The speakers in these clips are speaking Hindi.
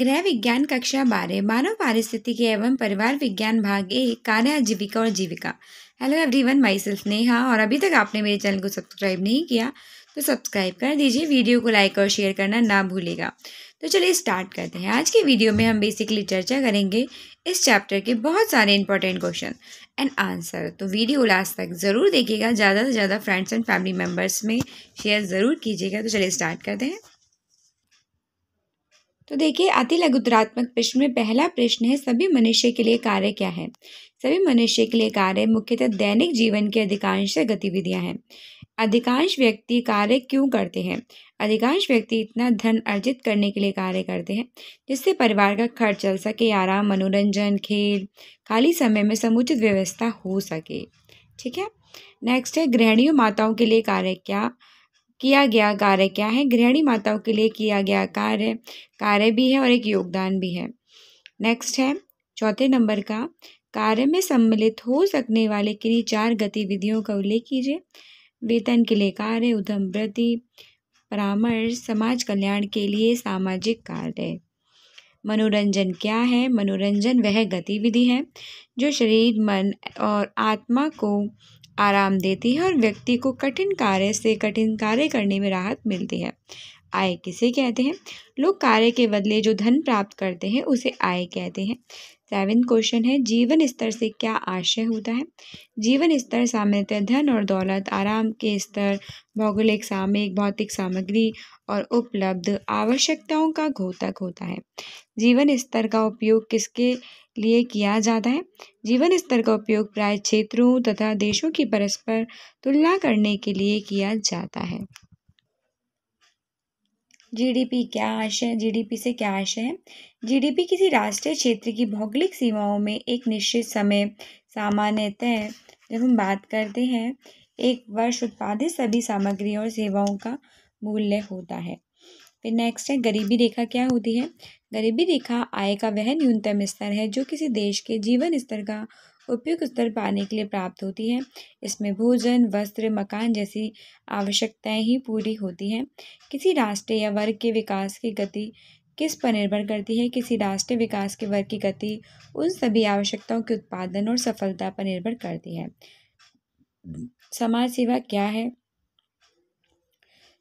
गृह विज्ञान कक्षा बारह मानव पारिस्थितिकी एवं परिवार विज्ञान भाग एक कार्य आजीविका और जीविका hello everyone my self Neha और अभी तक आपने मेरे चैनल को सब्सक्राइब नहीं किया तो सब्सक्राइब कर दीजिए वीडियो को लाइक और शेयर करना ना भूलेगा तो चलिए स्टार्ट करते हैं आज के वीडियो में हम बेसिकली चर्चा करेंगे इस चैप्टर के बहुत सारे इंपॉर्टेंट क्वेश्चन एंड आंसर तो वीडियो लास्ट तक ज़रूर देखिएगा ज़्यादा से ज़्यादा फ्रेंड्स एंड फैमिली मेम्बर्स में शेयर ज़रूर कीजिएगा तो चलिए स्टार्ट करते हैं तो देखिए अति लघुतरात्मक प्रश्न में पहला प्रश्न है सभी मनुष्य के लिए कार्य क्या है सभी मनुष्य के लिए कार्य मुख्यतः दैनिक जीवन के अधिकांश गतिविधियां हैं अधिकांश व्यक्ति कार्य क्यों करते हैं अधिकांश व्यक्ति इतना धन अर्जित करने के लिए कार्य करते हैं जिससे परिवार का खर्च चल सके आराम मनोरंजन खेल खाली समय में समुचित व्यवस्था हो सके ठीक है नेक्स्ट है गृहणियों माताओं के लिए कार्य क्या किया गया कार्य क्या है गृहिणी माताओं के लिए किया गया कार्य कार्य भी है और एक योगदान भी है नेक्स्ट है चौथे नंबर का कार्य में सम्मिलित हो सकने वाले किन्हीं चार गतिविधियों का उल्लेख कीजिए वेतन के लिए कार्य उद्यम वृद्धि परामर्श समाज कल्याण के लिए सामाजिक कार्य मनोरंजन क्या है मनोरंजन वह गतिविधि है जो शरीर मन और आत्मा को आराम देती है और व्यक्ति को कठिन कार्य से कठिन कार्य करने में राहत मिलती है आय किसे कहते हैं लोग कार्य के बदले जो धन प्राप्त करते हैं उसे आय कहते हैं सेवेंथ क्वेश्चन है जीवन स्तर से क्या आशय होता है जीवन स्तर सामान्यतः धन और दौलत आराम के स्तर भौगोलिक सामयिक भौतिक सामग्री और उपलब्ध आवश्यकताओं का घोतक होता है जीवन स्तर का उपयोग किसके लिए किया जाता है जीवन स्तर का उपयोग प्राय क्षेत्रों तथा देशों की परस्पर तुलना करने के लिए किया जाता है जीडीपी क्या आशय है जीडीपी से क्या आशय है जीडीपी किसी राष्ट्रीय क्षेत्र की भौगोलिक सीमाओं में एक निश्चित समय सामान्यतः जब हम बात करते हैं एक वर्ष उत्पादित सभी सामग्री और सेवाओं का मूल्य होता है फिर नेक्स्ट है गरीबी रेखा क्या होती है गरीबी रेखा आय का वह न्यूनतम स्तर है जो किसी देश के जीवन स्तर का उपयुक्त स्तर पाने के लिए प्राप्त होती है इसमें भोजन वस्त्र मकान जैसी आवश्यकताएं ही पूरी होती हैं किसी राष्ट्र या वर्ग के विकास की गति किस पर निर्भर करती है किसी राष्ट्रीय विकास के वर्ग की गति उन सभी आवश्यकताओं के उत्पादन और सफलता पर निर्भर करती है समाज सेवा क्या है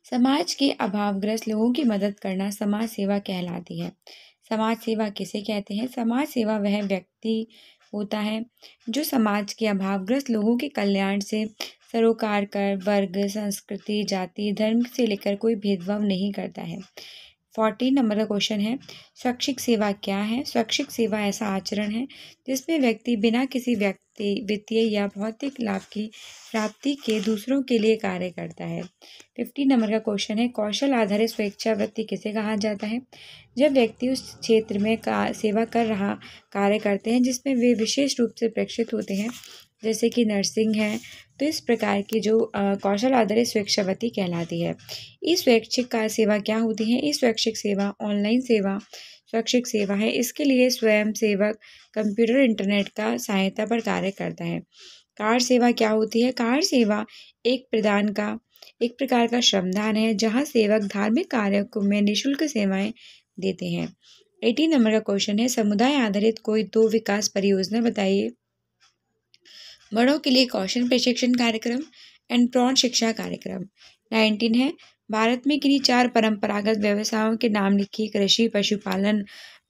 समाज के अभावग्रस्त लोगों की मदद करना समाज सेवा कहलाती है समाज सेवा किसे कहते हैं समाज सेवा वह व्यक्ति होता है जो समाज के अभावग्रस्त लोगों के कल्याण से सरोकार कर वर्ग संस्कृति जाति धर्म से लेकर कोई भेदभाव नहीं करता है फोर्टीन नंबर का क्वेश्चन है स्वैच्छिक सेवा क्या है स्वैच्छिक सेवा ऐसा आचरण है जिसमें व्यक्ति बिना किसी व्यक्ति वित्तीय या भौतिक लाभ की प्राप्ति के दूसरों के लिए कार्य करता है फिफ्टीन नंबर का क्वेश्चन है कौशल आधारित वृत्ति किसे कहा जाता है जब व्यक्ति उस क्षेत्र में का सेवा कर रहा कार्य करते हैं जिसमें वे विशेष रूप से प्रेक्षित होते हैं जैसे कि नर्सिंग है तो इस प्रकार की जो कौशल आधारित स्वेच्छावती कहलाती है ई स्वैच्छिक का सेवा क्या होती है ई स्वैच्छिक सेवा ऑनलाइन सेवा स्वैच्छिक सेवा है इसके लिए स्वयं सेवक कंप्यूटर इंटरनेट का सहायता पर कार्य करता है कार सेवा क्या होती है कार सेवा एक प्रदान का एक प्रकार का श्रमदान है जहाँ सेवक धार्मिक कार्यों में निःशुल्क सेवाएँ देते हैं एटीन नंबर का क्वेश्चन है समुदाय आधारित कोई दो विकास परियोजना बताइए बड़ों के लिए कौशल प्रशिक्षण कार्यक्रम एंड प्रौढ़ शिक्षा कार्यक्रम नाइनटीन है भारत में किन्हीं चार परंपरागत व्यवसायों के नाम लिखिए कृषि पशुपालन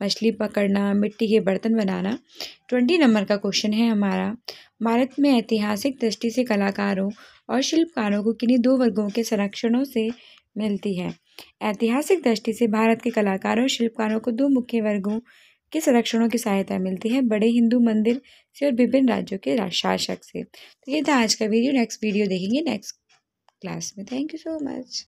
मछली पकड़ना मिट्टी के बर्तन बनाना ट्वेंटी नंबर का क्वेश्चन है हमारा भारत में ऐतिहासिक दृष्टि से कलाकारों और शिल्पकारों को किन्हीं दो वर्गों के संरक्षणों से मिलती है ऐतिहासिक दृष्टि से भारत के कलाकारों और शिल्पकारों को दो मुख्य वर्गों के संरक्षणों की सहायता मिलती है बड़े हिंदू मंदिर से और विभिन्न राज्यों के शासक से तो ये था आज का वीडियो नेक्स्ट वीडियो देखेंगे नेक्स्ट क्लास में थैंक यू सो मच